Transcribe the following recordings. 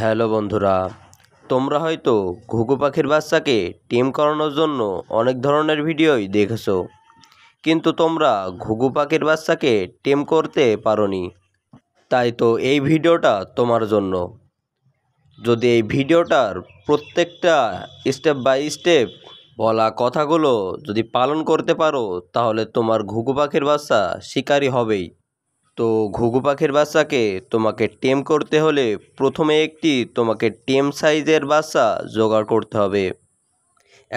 Hello বন্ধুরা তোমরা হয়তো ঘুঘু পাখির বাচ্চাকে টিম করানোর জন্য অনেক ধরনের ভিডিওই দেখেছো কিন্তু তোমরা ঘুঘু পাখির বাচ্চাকে টিম করতে পারোনি তাই তো এই ভিডিওটা তোমার জন্য যদি এই ভিডিওটার প্রত্যেকটা স্টেপ বাই স্টেপ বলা কথাগুলো যদি পালন করতে পারো তাহলে তোমার ঘুঘু পাখির বাচ্চা শিকারী হবেই তো ঘুঘু পাখির বাচ্চাকে তোমাকে টেম করতে হলে প্রথমে একটি তোমাকে টেম সাইজের বাচ্চা জোগাড় করতে হবে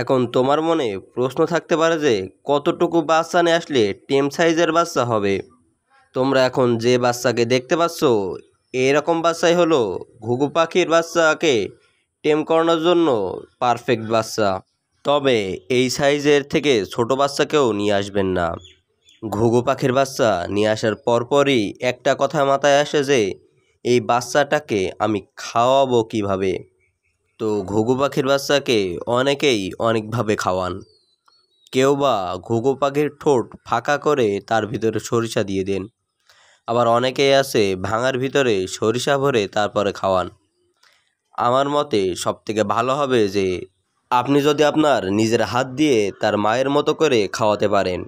এখন তোমার মনে প্রশ্ন থাকতে পারে যে কতটুকু বাচ্চা নিয়ে আসলে টেম সাইজের বাচ্চা হবে তোমরা এখন যে বাচ্চাকে দেখতে পাচ্ছ এরকম বাচ্চাই হলো ঘুঘু পাখির বাচ্চাকে টেম করানোর জন্য পারফেক্ট বাচ্চা তবে এই সাইজের থেকে ছোট বাচ্চাকেও নিয়ে আসবেন না ঘুঘু পাখির বাচ্চা নিয়ে আসার পরপরই একটা কথা মাথায় আসে যে এই বাচ্চাটাকে আমি খাওয়াবো কিভাবে তো ঘুঘু পাখির বাচ্চাকে অনেকেই অনেকভাবে খাওয়ান কেউ বা ঘুঘু পাখির ঠোঁট ফাঁকা করে তার ভিতরে সরিষা দিয়ে দেন আবার অনেকেই আছে ভাঙার ভিতরে সরিষা ভরে তারপরে খাওয়ান আমার মতে সব থেকে ভালো হবে যে আপনি যদি আপনার নিজের হাত দিয়ে তার মায়ের মতো করে খাওয়াতে পারেন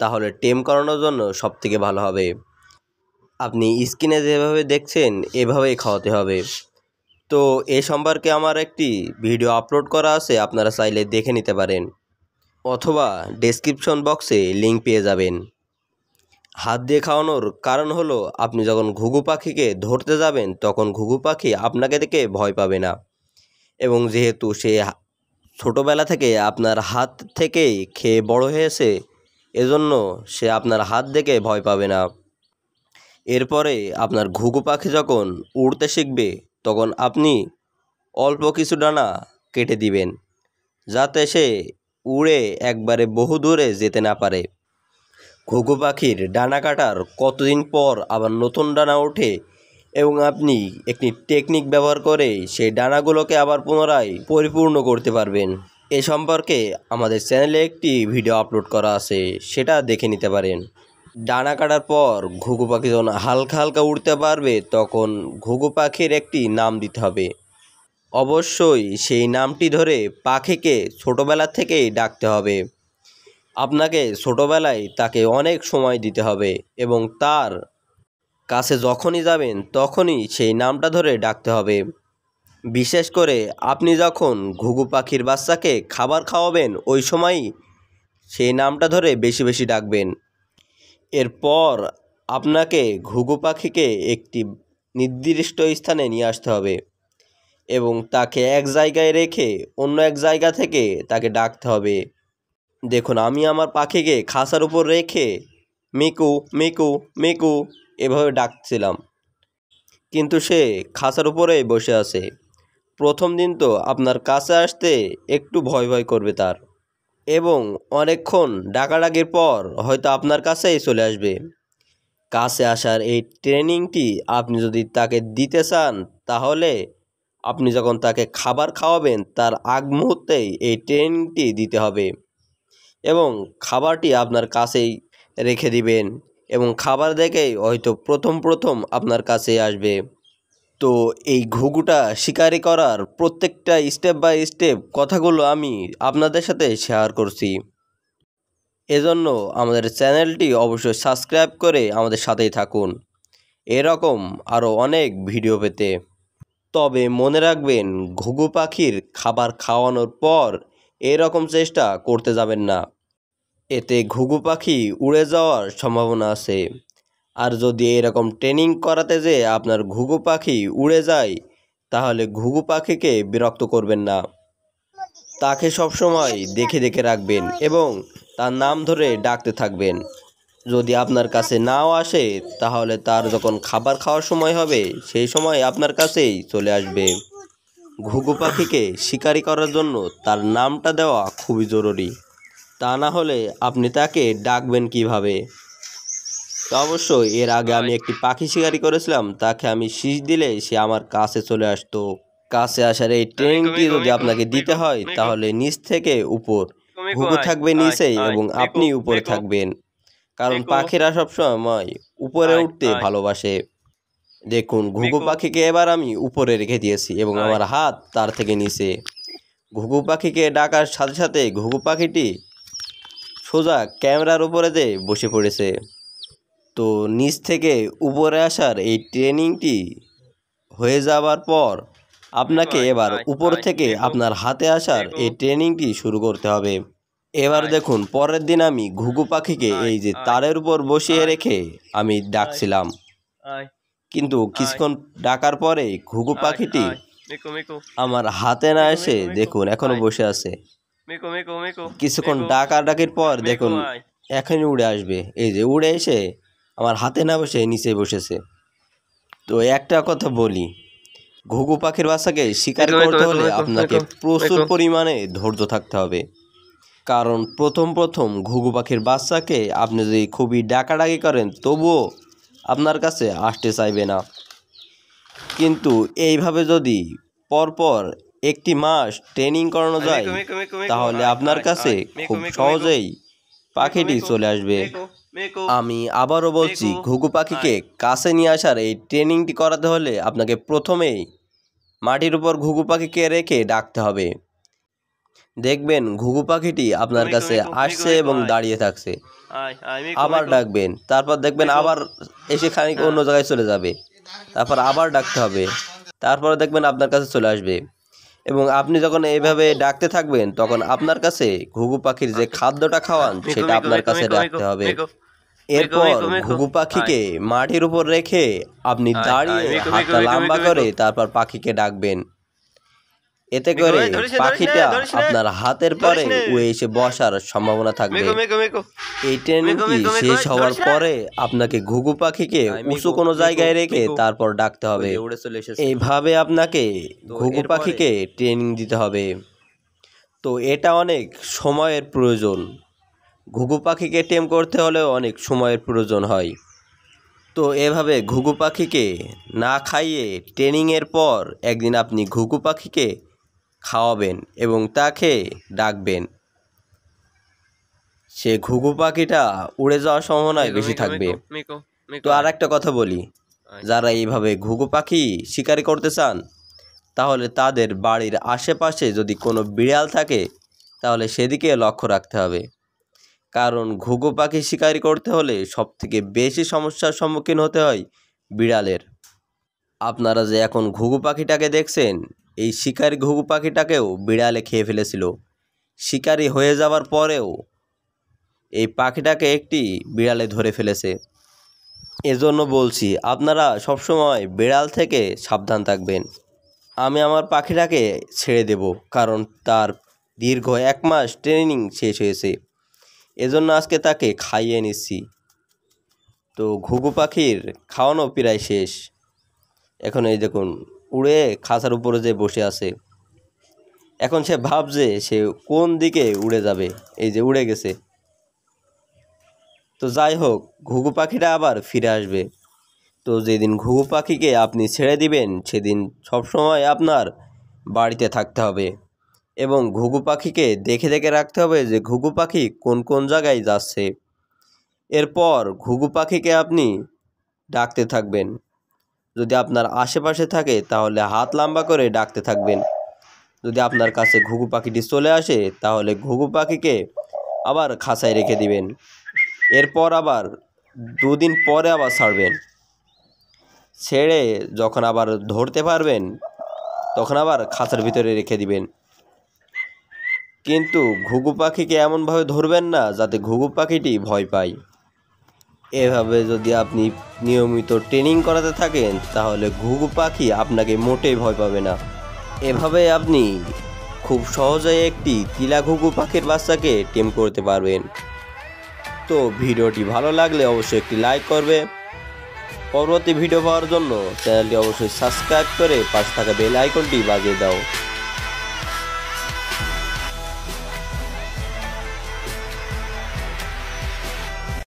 তাহলে টেম করানোর জন্য সব থেকে ভালো হবে আপনি স্কিনে যেভাবে দেখছেন এভাবেই খাওয়াতে হবে তো এ সম্পর্কে আমার একটি ভিডিও আপলোড করা আছে আপনারা চাইলে দেখে নিতে পারেন অথবা ডেসক্রিপশন বক্সে লিঙ্ক পেয়ে যাবেন হাত দিয়ে খাওয়ানোর কারণ হলো আপনি যখন ঘুঘু পাখিকে ধরতে যাবেন তখন ঘুঘু পাখি আপনাকে দেখে ভয় পাবে না এবং যেহেতু সে ছোটোবেলা থেকে আপনার হাত থেকেই খেয়ে বড় হয়েছে এজন্য সে আপনার হাত দেখে ভয় পাবে না এরপরে আপনার ঘুঘু পাখি যখন উড়তে শিখবে তখন আপনি অল্প কিছু ডানা কেটে দিবেন যাতে সে উড়ে একবারে বহু দূরে যেতে না পারে ঘুঘু পাখির ডানা কাটার কতদিন পর আবার নতুন ডানা ওঠে এবং আপনি একটি টেকনিক ব্যবহার করে সেই ডানাগুলোকে আবার পুনরায় পরিপূর্ণ করতে পারবেন এ সম্পর্কে আমাদের চ্যানেলে একটি ভিডিও আপলোড করা আছে সেটা দেখে নিতে পারেন ডানা কাটার পর ঘুঘু পাখি যখন হালকা হালকা উড়তে পারবে তখন ঘুঘু পাখির একটি নাম দিতে হবে অবশ্যই সেই নামটি ধরে পাখিকে ছোটোবেলা থেকেই ডাকতে হবে আপনাকে ছোটোবেলায় তাকে অনেক সময় দিতে হবে এবং তার কাছে যখনই যাবেন তখনই সেই নামটা ধরে ডাকতে হবে বিশেষ করে আপনি যখন ঘুঘু পাখির বাচ্চাকে খাবার খাওয়াবেন ওই সময় সেই নামটা ধরে বেশি বেশি ডাকবেন এরপর আপনাকে ঘুঘু পাখিকে একটি নির্দিষ্ট স্থানে নিয়ে আসতে হবে এবং তাকে এক জায়গায় রেখে অন্য এক জায়গা থেকে তাকে ডাকতে হবে দেখুন আমি আমার পাখিকে খাসার উপর রেখে মিকু মিকু মিকু এভাবে ডাকছিলাম কিন্তু সে খাসার উপরে বসে আছে প্রথম দিন তো আপনার কাছে আসতে একটু ভয় ভয় করবে তার এবং অনেকক্ষণ ডাকাডাকির পর হয়তো আপনার কাছেই চলে আসবে কাছে আসার এই ট্রেনিংটি আপনি যদি তাকে দিতে চান তাহলে আপনি যখন তাকে খাবার খাওয়াবেন তার আগ মুহূর্তেই এই ট্রেনিংটি দিতে হবে এবং খাবারটি আপনার কাছেই রেখে দিবেন এবং খাবার দেখেই হয়তো প্রথম প্রথম আপনার কাছে আসবে তো এই ঘুঘুটা শিকারি করার প্রত্যেকটা স্টেপ বাই স্টেপ কথাগুলো আমি আপনাদের সাথে শেয়ার করছি এজন্য আমাদের চ্যানেলটি অবশ্যই সাবস্ক্রাইব করে আমাদের সাথেই থাকুন এরকম আরও অনেক ভিডিও পেতে তবে মনে রাখবেন ঘুঘু পাখির খাবার খাওয়ানোর পর এরকম চেষ্টা করতে যাবেন না এতে ঘুঘু পাখি উড়ে যাওয়ার সম্ভাবনা আছে আর যদি এরকম ট্রেনিং করাতে যে আপনার ঘুঘু পাখি উড়ে যায় তাহলে ঘুঘু পাখিকে বিরক্ত করবেন না তাকে সবসময় দেখে দেখে রাখবেন এবং তার নাম ধরে ডাকতে থাকবেন যদি আপনার কাছে নাও আসে তাহলে তার যখন খাবার খাওয়ার সময় হবে সেই সময় আপনার কাছেই চলে আসবে ঘুঘু পাখিকে শিকারি করার জন্য তার নামটা দেওয়া খুবই জরুরি তা না হলে আপনি তাকে ডাকবেন কিভাবে তো অবশ্যই এর আগে আমি একটি পাখি শিকারি করেছিলাম তাকে আমি শীষ দিলে সে আমার কাছে চলে আসতো কাছে আসার এই ট্রেনটি যদি আপনাকে দিতে হয় তাহলে নিচ থেকে উপর ঘুঘু থাকবে নিচে এবং আপনি উপরে থাকবেন কারণ পাখিরা সবসময় উপরে উঠতে ভালোবাসে দেখুন ঘুঘু পাখিকে এবার আমি উপরে রেখে দিয়েছি এবং আমার হাত তার থেকে নিচে ঘুঘু পাখিকে ডাকার সাথে সাথে ঘুঘু পাখিটি সোজা ক্যামেরার উপরে যে বসে পড়েছে তো নিচ থেকে উপরে আসার এই ট্রেনিংটি হয়ে যাওয়ার পর আপনাকে এবার উপর থেকে আপনার হাতে আসার এই ট্রেনিংটি শুরু করতে হবে এবার দেখুন পরের দিন আমি ঘুঘু পাখিকে এই যে তারের উপর বসিয়ে রেখে আমি ডাকছিলাম কিন্তু কিছুক্ষণ ডাকার পরে ঘুঘু পাখিটি আমার হাতে না এসে দেখুন এখনো বসে আছে কিছুক্ষণ ডাকার ডাকির পর দেখুন এখনই উড়ে আসবে এই যে উড়ে এসে আমার হাতে না বসে নিচে বসেছে তো একটা কথা বলি ঘুঘু পাখির বাসাকে শিকার করতে হলে আপনাকে প্রচুর পরিমাণে ধৈর্য থাকতে হবে কারণ প্রথম প্রথম ঘুঘু পাখির বাচ্চাকে আপনি যদি খুবই ডাকাডাকি করেন তবুও আপনার কাছে আসতে চাইবে না কিন্তু এইভাবে যদি পরপর একটি মাস ট্রেনিং করানো যায় তাহলে আপনার কাছে খুব সহজেই পাখিটি চলে আসবে আমি আবারও বলছি ঘুঘু পাখিকে কাছে নিয়ে আসার এই ট্রেনিংটি করাতে হলে আপনাকে প্রথমেই মাটির উপর ঘুঘু পাখিকে রেখে ডাকতে হবে দেখবেন ঘুঘু পাখিটি আপনার কাছে আসছে এবং দাঁড়িয়ে থাকছে আবার ডাকবেন তারপর দেখবেন আবার এসে খানিক হ্যাঁ। অন্য জায়গায় চলে যাবে তারপর আবার ডাকতে হবে তারপরে দেখবেন আপনার কাছে চলে আসবে এবং আপনি যখন এইভাবে ডাকতে থাকবেন তখন আপনার কাছে ঘুঘু পাখির যে খাদ্যটা খাওয়ান সেটা আপনার কাছে রাখতে হবে এরপর ঘুঘু পাখিকে মাটির উপর রেখে আপনি দাঁড়িয়ে হাতটা লম্বা করে তারপর পাখিকে ডাকবেন এতে করে পাখিটা আপনার হাতের পরে উড়ে এসে বসার সম্ভাবনা থাকবে এই ট্রেনিংটি শেষ হওয়ার পরে আপনাকে ঘুঘু পাখিকে উঁচু কোনো জায়গায় রেখে তারপর ডাকতে হবে এইভাবে আপনাকে ঘুঘু পাখিকে ট্রেনিং দিতে হবে তো এটা অনেক সময়ের প্রয়োজন ঘুঘু পাখিকে টেম করতে হলেও অনেক সময়ের প্রয়োজন হয় তো এভাবে ঘুঘু পাখিকে না খাইয়ে ট্রেনিংয়ের পর একদিন আপনি ঘুঘু পাখিকে খাওয়াবেন এবং তাকে ডাকবেন সে ঘুঘু পাখিটা উড়ে যাওয়ার সম্ভাবনায় বেশি থাকবে তো আর একটা কথা বলি আচ্ছা। যারা এইভাবে ঘুঘু পাখি শিকারি করতে চান তাহলে তাদের বাড়ির আশেপাশে যদি কোনো বিড়াল থাকে তাহলে সেদিকে লক্ষ্য রাখতে হবে কারণ ঘুঘু পাখি শিকারি করতে হলে সব থেকে বেশি সমস্যার সম্মুখীন হতে হয় বিড়ালের আপনারা যে এখন ঘুঘু পাখিটাকে দেখছেন এই শিকারি ঘুঘু পাখিটাকেও বিড়ালে খেয়ে ফেলেছিল শিকারি হয়ে যাওয়ার পরেও এই পাখিটাকে একটি বিড়ালে ধরে ফেলেছে এজন্য বলছি আপনারা সবসময় বিড়াল থেকে সাবধান থাকবেন আমি আমার পাখিটাকে ছেড়ে দেব কারণ তার দীর্ঘ এক মাস ট্রেনিং শেষ হয়েছে এজন্য আজকে তাকে খাইয়ে নিচ্ছি তো ঘুঘু পাখির খাওয়ানো প্রায় শেষ এখন এই দেখুন উড়ে খাঁচার উপরে যে বসে আছে এখন সে ভাবছে সে কোন দিকে উড়ে যাবে এই যে উড়ে গেছে তো যাই হোক ঘুঘু পাখিটা আবার ফিরে আসবে তো যেদিন ঘুঘু পাখিকে আপনি ছেড়ে দিবেন সেদিন সবসময় আপনার বাড়িতে থাকতে হবে এবং ঘুঘু পাখিকে দেখে দেখে রাখতে হবে যে ঘুঘু পাখি কোন কোন জায়গায় যাচ্ছে এরপর ঘুঘু পাখিকে আপনি ডাকতে থাকবেন যদি আপনার আশেপাশে থাকে তাহলে হাত লম্বা করে ডাকতে থাকবেন যদি আপনার কাছে ঘুঘু পাখিটি চলে আসে তাহলে ঘুঘু পাখিকে আবার খাঁচায় রেখে দিবেন এরপর আবার দুদিন পরে আবার ছাড়বেন ছেড়ে যখন আবার ধরতে পারবেন তখন আবার খাঁচার ভিতরে রেখে দিবেন কিন্তু ঘুঘু পাখিকে এমনভাবে ধরবেন না যাতে ঘুঘু পাখিটি ভয় পায় এভাবে যদি আপনি নিয়মিত ট্রেনিং করাতে থাকেন তাহলে ঘুঘু পাখি আপনাকে মোটেই ভয় পাবে না এভাবে আপনি খুব সহজেই একটি তিলা ঘুঘু পাখির বাচ্চাকে টেম করতে পারবেন তো ভিডিওটি ভালো লাগলে অবশ্যই একটি লাইক করবে পরবর্তী ভিডিও পাওয়ার জন্য চ্যানেলটি অবশ্যই সাবস্ক্রাইব করে পাশে থাকা বেল আইকনটি বাজিয়ে দাও